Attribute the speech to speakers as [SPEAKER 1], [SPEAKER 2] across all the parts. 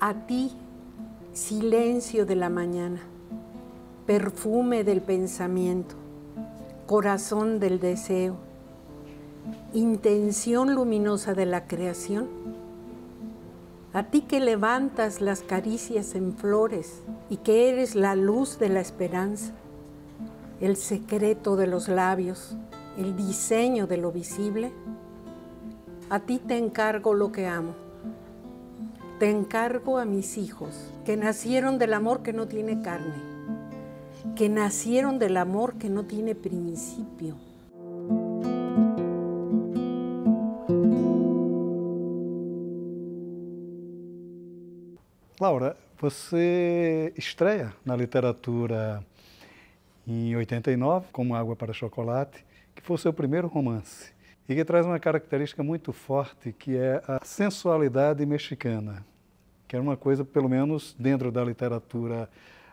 [SPEAKER 1] A ti, silencio de la mañana, perfume del pensamiento, corazón del deseo, intención luminosa de la creación. A ti que levantas las caricias en flores y que eres la luz de la esperanza, el secreto de los labios, el diseño de lo visible, a ti te encargo lo que amo te encargo a mis hijos, que nacieron del amor que no tiene carne, que nacieron del amor que no tiene principio.
[SPEAKER 2] Laura, você estreia na literatura em 89, como Água para Chocolate, que foi o seu primeiro romance e que traz uma característica muito forte, que é a sensualidade mexicana que era uma coisa, pelo menos dentro da literatura,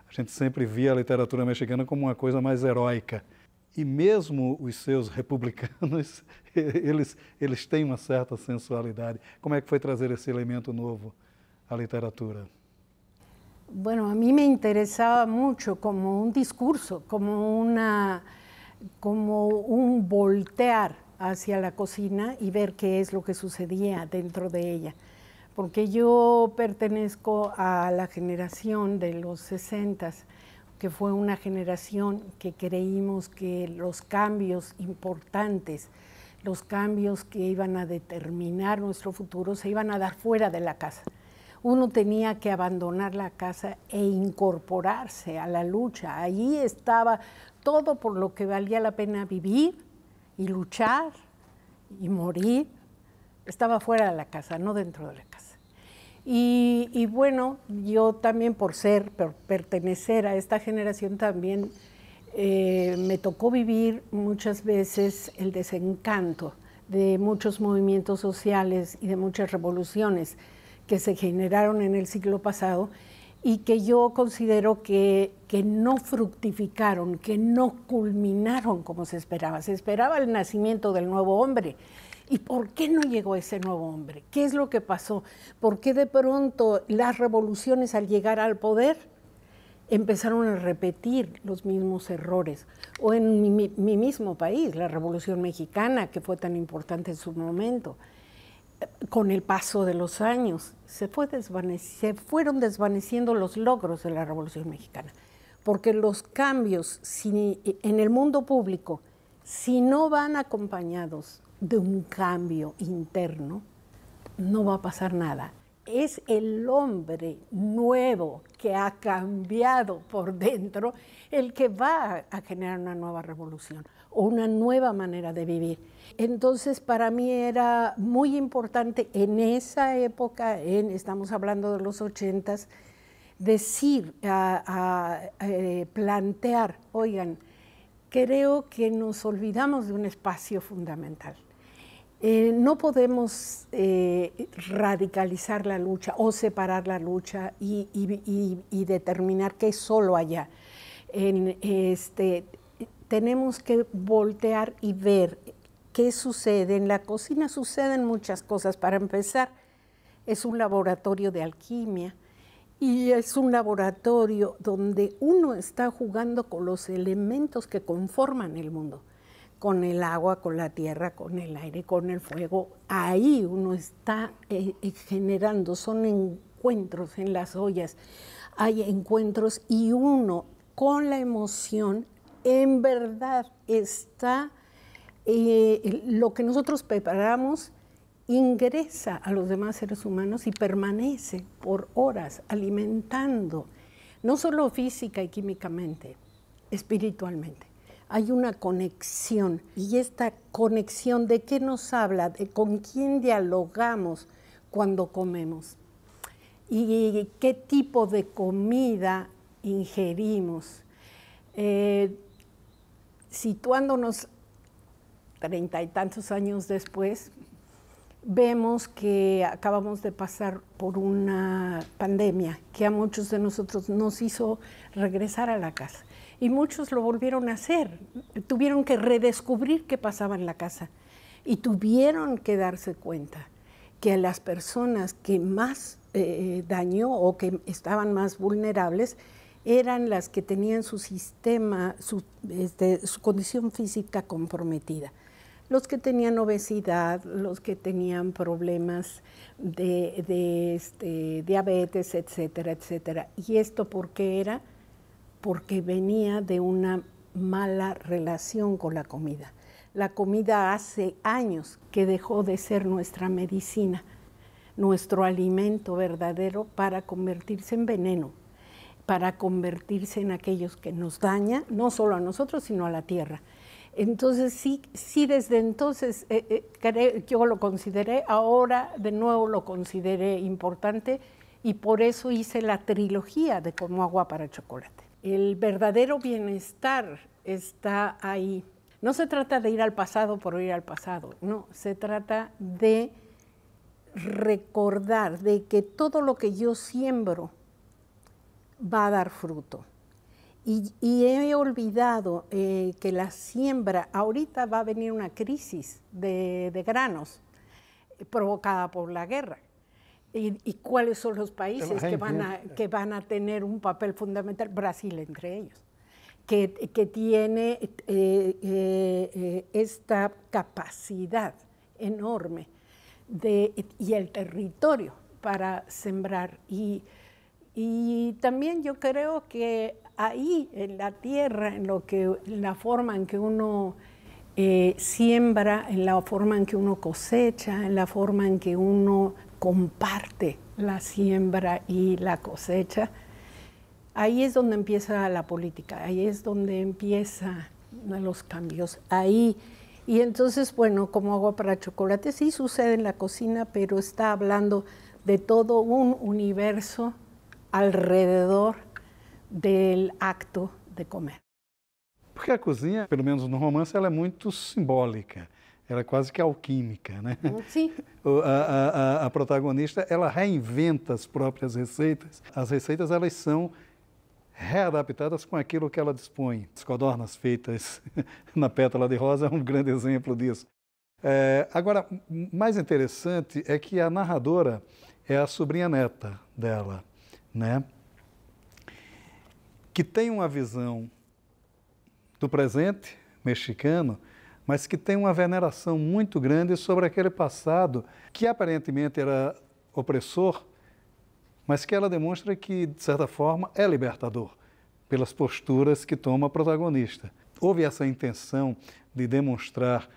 [SPEAKER 2] a gente sempre via a literatura mexicana como uma coisa mais heróica. E mesmo os seus republicanos, eles, eles têm uma certa sensualidade. Como é que foi trazer esse elemento novo à literatura?
[SPEAKER 1] Bueno, a mí me interesaba mucho como un discurso, como, una, como un voltear hacia la cocina y ver qué es lo que sucedía dentro de ella. porque yo pertenezco a la generación de los 60, que fue una generación que creímos que los cambios importantes, los cambios que iban a determinar nuestro futuro, se iban a dar fuera de la casa. Uno tenía que abandonar la casa e incorporarse a la lucha. Allí estaba todo por lo que valía la pena vivir y luchar y morir. Estaba fuera de la casa, no dentro de la casa. Y, bueno, yo también por ser, por pertenecer a esta generación también, eh, me tocó vivir muchas veces el desencanto de muchos movimientos sociales y de muchas revoluciones que se generaron en el siglo pasado y que yo considero que, que, no fructificaron, que no culminaron como se esperaba. Se esperaba el nacimiento del nuevo hombre ¿Y por qué no llegó ese nuevo hombre? ¿Qué es lo que pasó? ¿Por qué de pronto las revoluciones al llegar al poder empezaron a repetir los mismos errores? O en mi, mismo país, la Revolución Mexicana, que fue tan importante en su momento, con el paso de los años, se, fueron desvaneciendo los logros de la Revolución Mexicana. Porque los cambios en el mundo público, si no van acompañados de un cambio interno, no va a pasar nada. Es el hombre nuevo que ha cambiado por dentro el que va a generar una nueva revolución o una nueva manera de vivir. Entonces, para mí era muy importante en esa época, en, estamos hablando de los ochentas, decir, eh, plantear, oigan, creo que nos olvidamos de un espacio fundamental. Eh, no podemos eh, radicalizar la lucha o separar la lucha y, determinar que es solo allá. Este, tenemos que voltear y ver qué sucede. En la cocina suceden muchas cosas. Para empezar, es un laboratorio de alquimia y es un laboratorio donde uno está jugando con los elementos que conforman el mundo con el agua, con la tierra, con el aire, con el fuego. Ahí uno está eh, eh, generando, son encuentros en las ollas, hay encuentros y uno con la emoción en verdad está eh, lo que nosotros preparamos ingresa a los demás seres humanos y permanece por horas alimentando, no solo física y químicamente, espiritualmente hay una conexión. Y esta conexión, ¿de qué nos habla? ¿De con quién dialogamos cuando comemos? ¿Y qué tipo de comida ingerimos? Eh, situándonos treinta y tantos años después, vemos que acabamos de pasar por una pandemia que a muchos de nosotros nos hizo regresar a la casa. Y muchos lo volvieron a hacer, tuvieron que redescubrir qué pasaba en la casa y tuvieron que darse cuenta que a las personas que más eh, dañó o que estaban más vulnerables eran las que tenían su sistema, su este, condición física comprometida los que tenían obesidad, los que tenían problemas de, este, diabetes, etcétera, etcétera. ¿Y esto por qué era? Porque venía de una mala relación con la comida. La comida hace años que dejó de ser nuestra medicina, nuestro alimento verdadero para convertirse en veneno, para convertirse en aquellos que nos dañan, no solo a nosotros, sino a la tierra. Entonces sí, sí desde entonces eh, eh, yo lo consideré, ahora de nuevo lo consideré importante y por eso hice la trilogía de cómo agua para chocolate. El verdadero bienestar está ahí. No se trata de ir al pasado por ir al pasado, no, se trata de recordar de que todo lo que yo siembro va a dar fruto. Y, he olvidado eh, que la siembra, ahorita va a venir una crisis de, granos eh, provocada por la guerra. Y, cuáles son los países que van, a, que van a tener un papel fundamental? Brasil entre ellos, que, que tiene eh, esta capacidad enorme de, y el territorio para sembrar. Y, y también yo creo que ahí en la tierra, en, lo que, la forma en que uno eh, siembra, en la forma en que uno cosecha, en la forma en que uno comparte la siembra y la cosecha, ahí es donde empieza la política, ahí es donde empiezan los cambios, ahí. Y entonces, bueno, como agua para chocolate, sí sucede en la cocina, pero está hablando de todo un universo alrededor do acto de comer.
[SPEAKER 2] Porque a cozinha, pelo menos no romance, ela é muito simbólica. Ela é quase que alquímica, né? Hum, sim. A, a, a protagonista, ela reinventa as próprias receitas. As receitas, elas são readaptadas com aquilo que ela dispõe. As codornas feitas na pétala de rosa é um grande exemplo disso. É, agora, mais interessante é que a narradora é a sobrinha neta dela, né? que tem uma visão do presente mexicano, mas que tem uma veneração muito grande sobre aquele passado que aparentemente era opressor, mas que ela demonstra que, de certa forma, é libertador pelas posturas que toma a protagonista. Houve essa intenção de demonstrar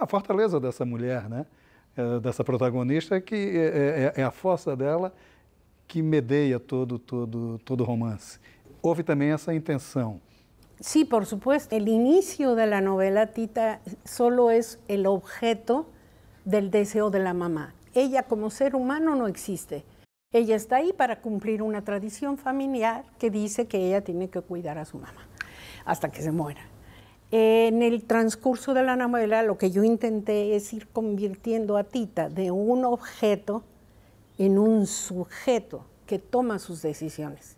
[SPEAKER 2] a fortaleza dessa mulher, né? É, dessa protagonista, que é, é, é a força dela que medeia todo, todo, todo romance. houve también esa intención?
[SPEAKER 1] Sí, por supuesto. El inicio de la novela Tita solo es el objeto del deseo de la mamá. Ella como ser humano no existe. Ella está ahí para cumplir una tradición familiar que dice que ella tiene que cuidar a su mamá hasta que se muera. En el transcurso de la novela lo que yo intenté es ir convirtiendo a Tita de un objeto en un sujeto que toma sus decisiones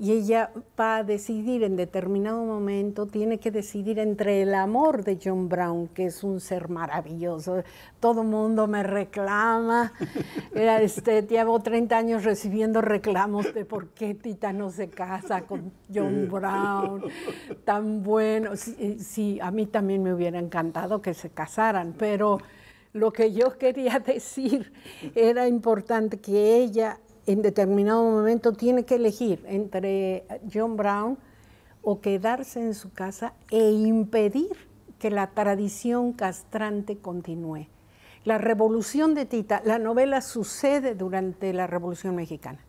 [SPEAKER 1] y ella va a decidir en determinado momento, tiene que decidir entre el amor de John Brown, que es un ser maravilloso, todo mundo me reclama, este, llevo 30 años recibiendo reclamos de por qué Tita no se casa con John Brown, tan bueno, eh, sí a mí también me hubiera encantado que se casaran, pero lo que yo quería decir era importante que ella en determinado momento tiene que elegir entre John Brown o quedarse en su casa e impedir que la tradición castrante continúe. La revolución de Tita, la novela sucede durante la Revolución Mexicana.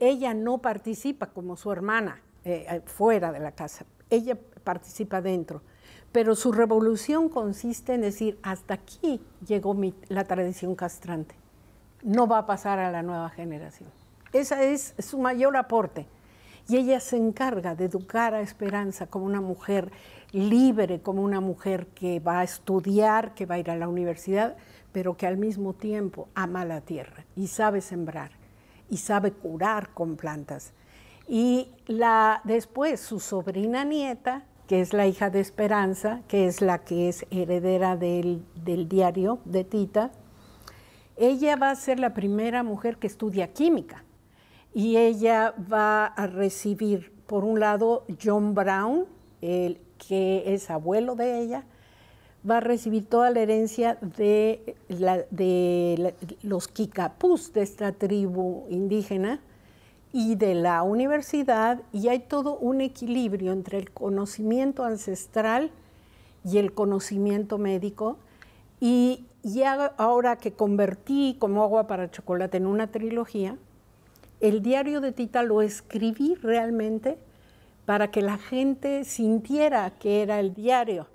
[SPEAKER 1] ella no participa como su hermana eh, eh, fuera de la casa, ella participa dentro. Pero su revolución consiste en decir, hasta aquí llegó la tradición castrante no va a pasar a la nueva generación. Ese es su mayor aporte. Y ella se encarga de educar a Esperanza como una mujer libre, como una mujer que va a estudiar, que va a ir a la universidad, pero que al mismo tiempo ama la tierra y sabe sembrar y sabe curar con plantas. Y después su sobrina nieta, que es la hija de Esperanza, que es la que es heredera del diario de Tita, ella va a ser la primera mujer que estudia química y ella va a recibir, por un lado, John Brown, el que es abuelo de ella, va a recibir toda la herencia de, los kikapús de esta tribu indígena y de la universidad, y hay todo un equilibrio entre el conocimiento ancestral y el conocimiento médico y ya ahora que convertí como agua para chocolate en una trilogía, el diario de Tita lo escribí realmente para que la gente sintiera que era el diario.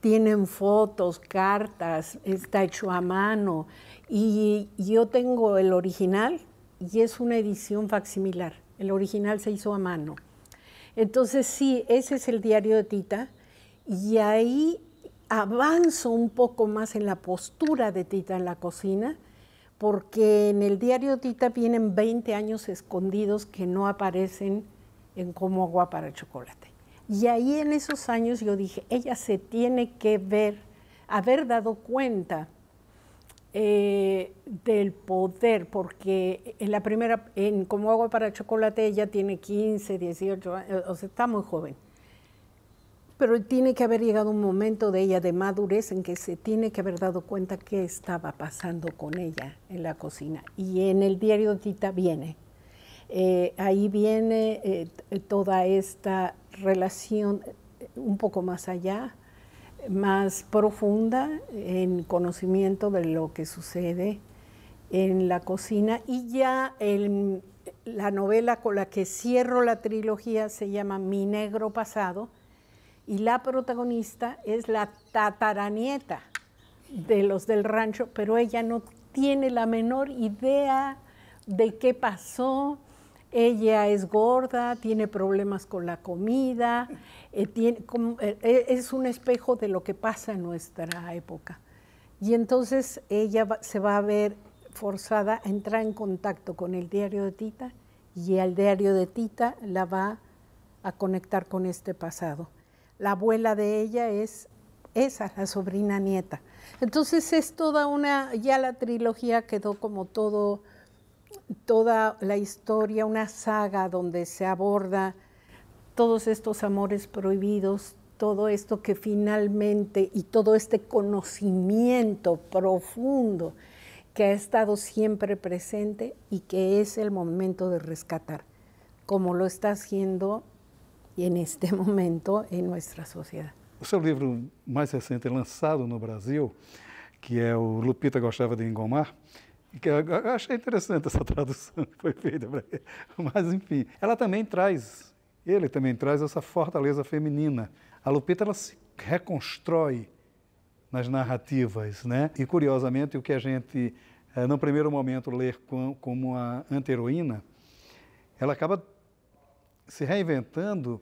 [SPEAKER 1] Tienen fotos, cartas, está hecho a mano y yo tengo el original y es una edición facsimilar. El original se hizo a mano. Entonces sí, ese es el diario de Tita y ahí avanzo un poco más en la postura de Tita en la cocina, porque en el diario Tita vienen 20 años escondidos que no aparecen en Como agua para el chocolate. Y ahí en esos años yo dije, ella se tiene que ver, haber dado cuenta eh, del poder, porque en la primera, en Como agua para el chocolate, ella tiene 15, 18 años, o sea, está muy joven. Pero tiene que haber llegado un momento de ella de madurez en que se tiene que haber dado cuenta qué estaba pasando con ella en la cocina. Y en el diario de Tita viene. Eh, ahí viene eh, toda esta relación eh, un poco más allá, más profunda en conocimiento de lo que sucede en la cocina. Y ya la novela con la que cierro la trilogía se llama Mi Negro Pasado y la protagonista es la tataranieta de los del rancho, pero ella no tiene la menor idea de qué pasó. Ella es gorda, tiene problemas con la comida, eh, eh, eh, es un espejo de lo que pasa en nuestra época. Y entonces ella se va a ver forzada a entrar en contacto con el diario de Tita y el diario de Tita la va a conectar con este pasado la abuela de ella es esa, la sobrina nieta. Entonces es toda una, ya la trilogía quedó como todo, toda la historia, una saga donde se aborda todos estos amores prohibidos, todo esto que finalmente y todo este conocimiento profundo que ha estado siempre presente y que es el momento de rescatar, como lo está haciendo e neste este momento em nossa sociedade
[SPEAKER 2] O seu livro mais recente lançado no Brasil, que é o Lupita Gostava de Engomar, que eu achei interessante essa tradução que foi feita para ele. Mas, enfim, ela também traz, ele também traz essa fortaleza feminina. A Lupita, ela se reconstrói nas narrativas, né? E, curiosamente, o que a gente, eh, no primeiro momento, lê como a anti-heroína, ela acaba se reinventando,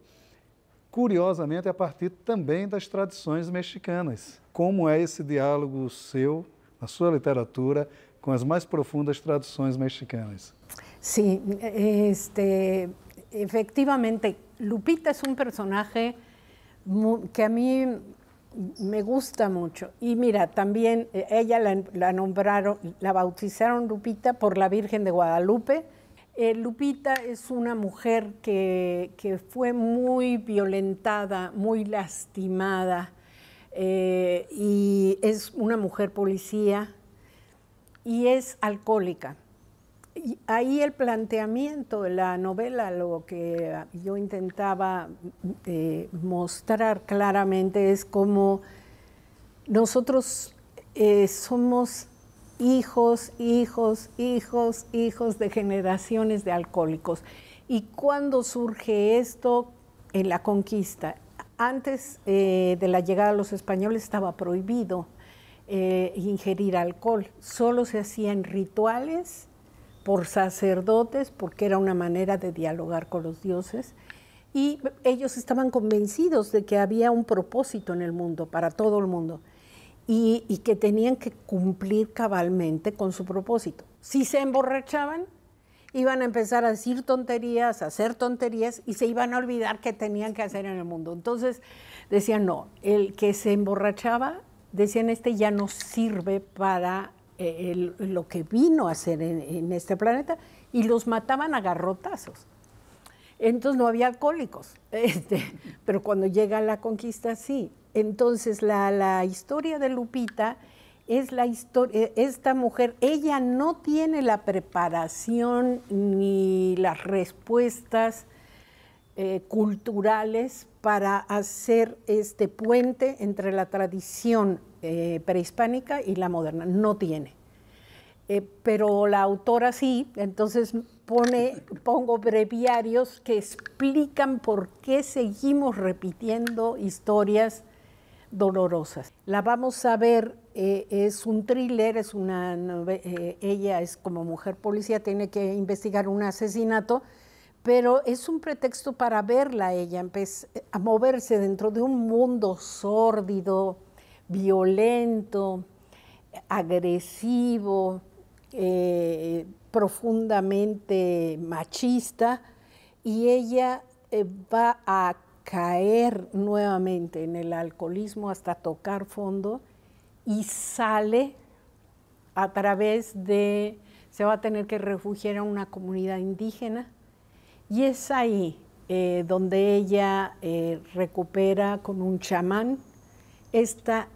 [SPEAKER 2] curiosamente, a partir também das tradições mexicanas. Como é esse diálogo seu, na sua literatura, com as mais profundas tradições mexicanas?
[SPEAKER 1] Sim, este, efectivamente, Lupita é um personagem que a mim me gusta mucho. Y mira, también eh, ella la, la, nombraron, la bautizaron Lupita por la Virgen de Guadalupe, Eh, Lupita es una mujer que, fue muy violentada, muy lastimada, eh, y es una mujer policía y es alcohólica. ahí el planteamiento de la novela, lo que yo intentaba eh, mostrar claramente es cómo nosotros somos hijos, hijos, hijos, hijos de generaciones de alcohólicos. ¿Y cuándo surge esto? En la conquista. Antes eh, de la llegada de los españoles estaba prohibido eh, ingerir alcohol, solo se hacían rituales por sacerdotes porque era una manera de dialogar con los dioses y ellos estaban convencidos de que había un propósito en el mundo para todo el mundo y, que tenían que cumplir cabalmente con su propósito. Si se emborrachaban, iban a empezar a decir tonterías, a hacer tonterías y se iban a olvidar qué tenían que hacer en el mundo. Entonces decían, no, el que se emborrachaba, decían, este ya no sirve para eh, lo que vino a hacer en este planeta y los mataban a garrotazos. Entonces no había alcohólicos, este, pero cuando llega la conquista sí. Entonces la, historia de Lupita es la historia, eh, esta mujer, ella no tiene la preparación ni las respuestas eh, culturales para hacer este puente entre la tradición eh, prehispánica y la moderna. No tiene. Eh, pero la autora sí, entonces pongo breviarios que explican por qué seguimos repitiendo historias dolorosas. La vamos a ver, eh, es un thriller, es una eh, ella es como mujer policía, tiene que investigar un asesinato, pero es un pretexto para verla ella, a moverse dentro de un mundo sórdido, violento, agresivo, eh, profundamente machista y ella eh, va a caer nuevamente en el alcoholismo hasta tocar fondo y sale a través de, se va a tener que refugiar a una comunidad indígena y es ahí eh, donde ella recupera con un chamán esta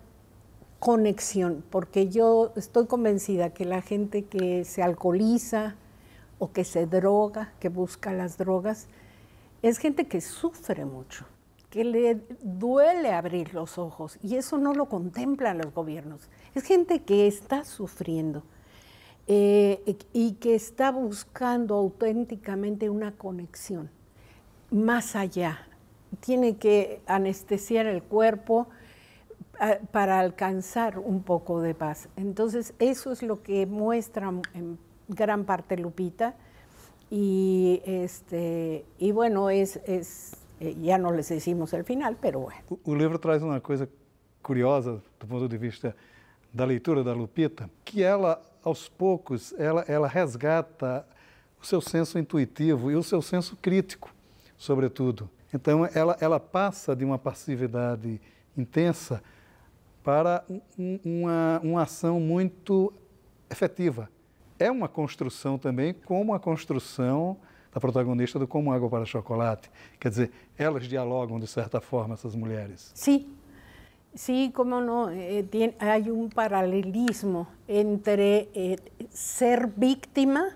[SPEAKER 1] conexión, porque yo estoy convencida que la gente que se alcoholiza o que se droga, que busca las drogas, es gente que sufre mucho, que le duele abrir los ojos y eso no lo contemplan los gobiernos. Es gente que está sufriendo eh, y que está buscando auténticamente una conexión más allá. Tiene que anestesiar el cuerpo, para alcanzar un poco de paz. Entonces, eso es lo que muestra en gran parte Lupita. Y, este, y bueno, es, es já eh, não les decimos el final, pero bueno.
[SPEAKER 2] O, livro traz uma coisa curiosa do ponto de vista da leitura da Lupita, que ela, aos poucos, ela, resgata o seu senso intuitivo e o seu senso crítico, sobretudo. Então, ela passa de uma passividade intensa para uma, uma ação muito efetiva. É uma construção também, como a construção da protagonista do Como Água para Chocolate. Quer dizer, elas dialogam de certa forma, essas mulheres.
[SPEAKER 1] Sim, sim, como não. Eh, há um paralelismo entre eh, ser vítima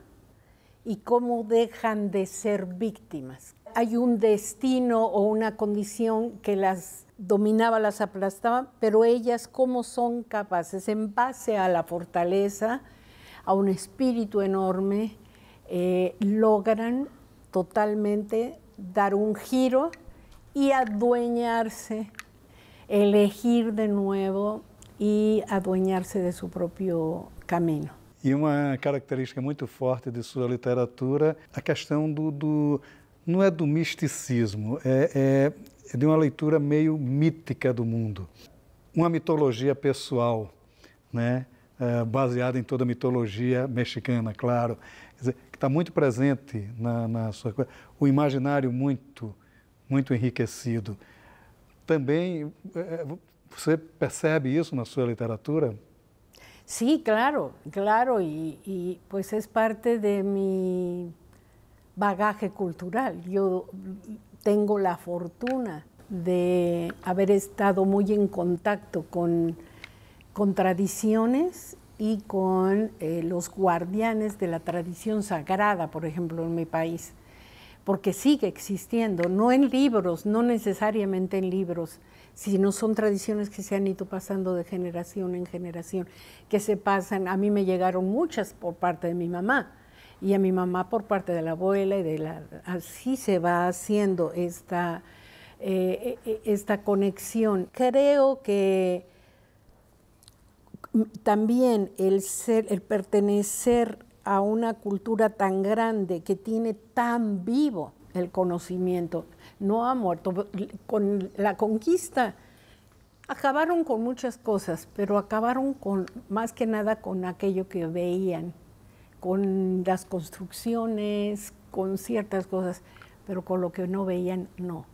[SPEAKER 1] e como deixam de ser vítimas. Há um destino ou uma condição que as dominaba, las aplastaba, pero ellas cómo son capaces, en base a la fortaleza, a un espíritu enorme, eh, logran totalmente dar un giro y adueñarse, elegir de nuevo y adueñarse de su propio camino.
[SPEAKER 2] Y e una característica muy fuerte de su literatura, la questão no es del misticismo, é, de uma leitura meio mítica do mundo, uma mitologia pessoal, né? Ah, baseada em toda a mitologia mexicana, claro, dizer, que está muito presente na, na sua O imaginário muito, muito enriquecido. Também eh, eh, você percebe isso na sua literatura?
[SPEAKER 1] Sí, claro, claro, e y, pues parte de mi bagagem cultural. Eu tengo la fortuna de haber estado muy en contacto con, tradiciones y con eh, los guardianes de la tradición sagrada, por ejemplo, en mi país, porque sigue existiendo, no en libros, no necesariamente en libros, sino son tradiciones que se han ido pasando de generación en generación, que se pasan, a mí me llegaron muchas por parte de mi mamá, y a mi mamá por parte de la abuela y de la así se va haciendo esta eh, eh, esta conexión. Creo que también el ser, el pertenecer a una cultura tan grande que tiene tan vivo el conocimiento, no ha muerto. Con la conquista acabaron con muchas cosas, pero acabaron con más que nada con aquello que veían con las construcciones, con ciertas cosas, pero con lo que no veían, no.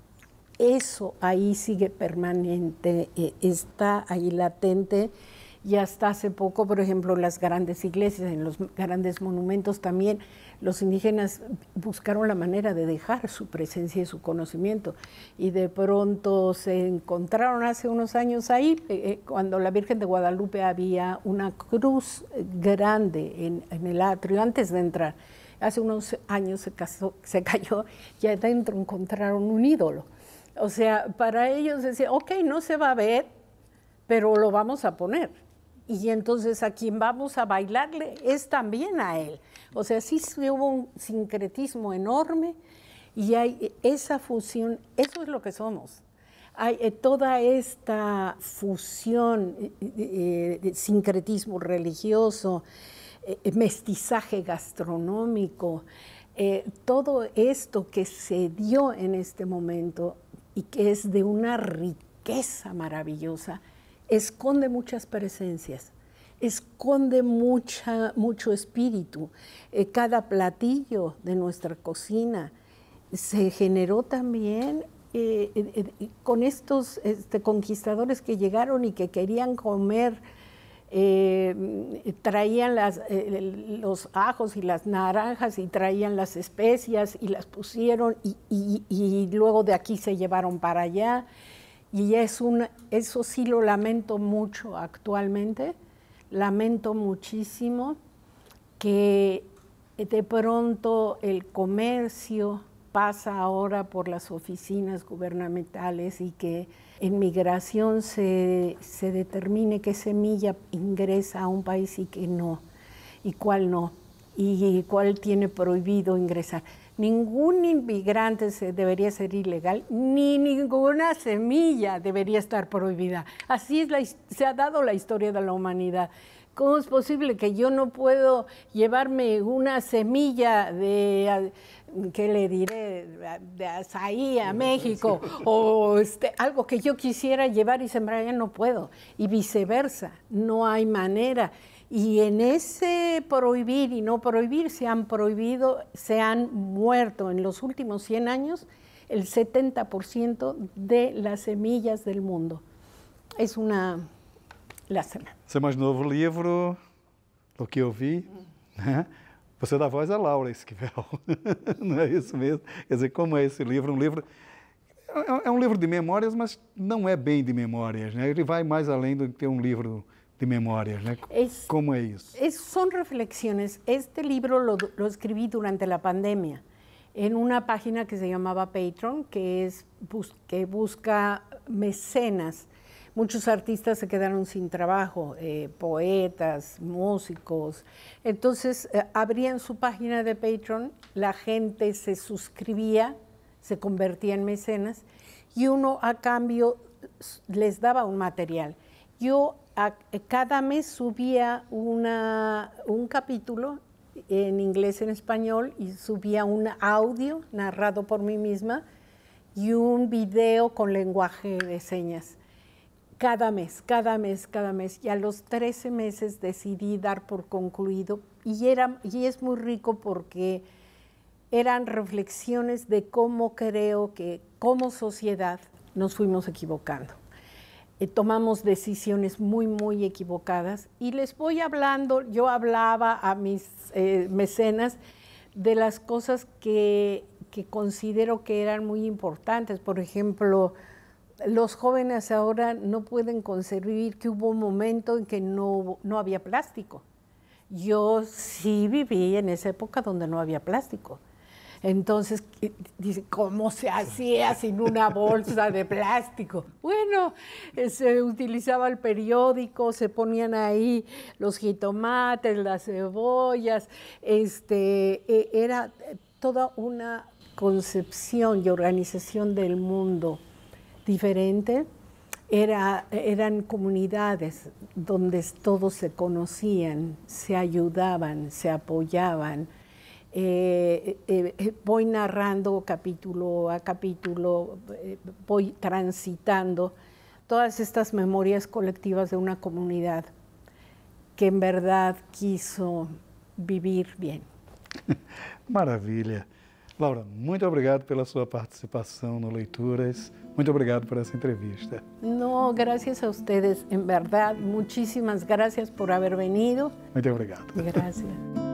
[SPEAKER 1] Eso ahí sigue permanente, eh, está ahí latente y hasta hace poco, por ejemplo, las grandes iglesias, en los grandes monumentos también, los indígenas buscaron la manera de dejar su presencia y su conocimiento. Y de pronto se encontraron hace unos años ahí, eh, eh, cuando la Virgen de Guadalupe había una cruz grande en, el atrio antes de entrar. Hace unos años se, se cayó y adentro encontraron un ídolo. O sea, para ellos decía, ok, no se va a ver, pero lo vamos a poner y entonces a quien vamos a bailarle es también a él. O sea, sí hubo un sincretismo enorme y hay esa fusión, eso es lo que somos. Hay eh, toda esta fusión, eh, eh, de sincretismo religioso, mestizaje gastronómico, todo esto que se dio en este momento y que es de una riqueza maravillosa esconde muchas presencias, esconde mucha, mucho espíritu. Eh, cada platillo de nuestra cocina se generó también eh, eh, con estos este, conquistadores que llegaron y que querían comer. traían los ajos y las naranjas y traían las especias y las pusieron y luego de aquí se llevaron para allá y es un, eso sí lo lamento mucho actualmente, lamento muchísimo que de pronto el comercio pasa ahora por las oficinas gubernamentales y que en migración se, se determine qué semilla ingresa a un país y qué no, y cuál no, y cuál tiene prohibido ingresar ningún inmigrante se debería ser ilegal, ni ninguna semilla debería estar prohibida. Así es la, se ha dado la historia de la humanidad. ¿Cómo es posible que yo no puedo llevarme una semilla de, ah, ¿qué le diré?, de azaí a México o este, algo que yo quisiera llevar y sembrar, ya no puedo. Y viceversa, no hay manera. Y en ese prohibir y no prohibir se han prohibido, se han muerto en los últimos 100 años el 70% de las semillas del mundo. Es una Você
[SPEAKER 2] Seu mais novo livro, O que eu vi, né? Você dá voz a Laura Esquivel, não é isso mesmo? Quer dizer, como é esse livro? Um livro é, é um livro de memórias, mas não é bem de memórias, né? Ele vai mais além do que ter um livro de memórias, né?
[SPEAKER 1] Es, como é isso? Es, reflexões. Este livro lo, lo durante a pandemia en una página que se llamaba Patreon, que es que busca mecenas Muchos artistas se quedaron sin trabajo, eh, poetas, músicos. Entonces eh, abrían su página de Patreon, la gente se suscribía, se convertía en mecenas y uno a cambio les daba un material. Yo eh, cada mes subía un capítulo en inglés, en español, y subía un audio narrado por mí misma y un video con lenguaje de señas cada mes, cada mes, cada mes. Y a los 13 meses decidí dar por concluido y, y es muy rico porque eran reflexiones de cómo creo que como sociedad nos fuimos equivocando. Eh, tomamos decisiones muy, muy equivocadas y les voy hablando, yo hablaba a mis eh, mecenas de las cosas que considero que eran muy importantes. Por ejemplo, los jóvenes ahora no pueden concebir que hubo un momento en que no, había plástico. Yo sí viví en esa época donde no había plástico. Entonces, eh, dice, ¿cómo se hacía sin una bolsa de plástico? Bueno, eh, se utilizaba el periódico, se ponían ahí los jitomates, las cebollas, este, e, era eh, toda una concepción y organización del mundo diferente. eran comunidades donde todos se conocían, se ayudaban, se apoyaban. Eh, eh, eh, voy narrando capítulo a capítulo, voy transitando todas estas memorias colectivas de una comunidad que en verdad quiso vivir bien.
[SPEAKER 2] Maravilla. Laura, muito obrigado pela su participación en Leituras. Muito obrigado por essa entrevista.
[SPEAKER 1] Não, graças a vocês, em verdade, Muchísimas gracias por haber venido. Muito obrigado. Gracias.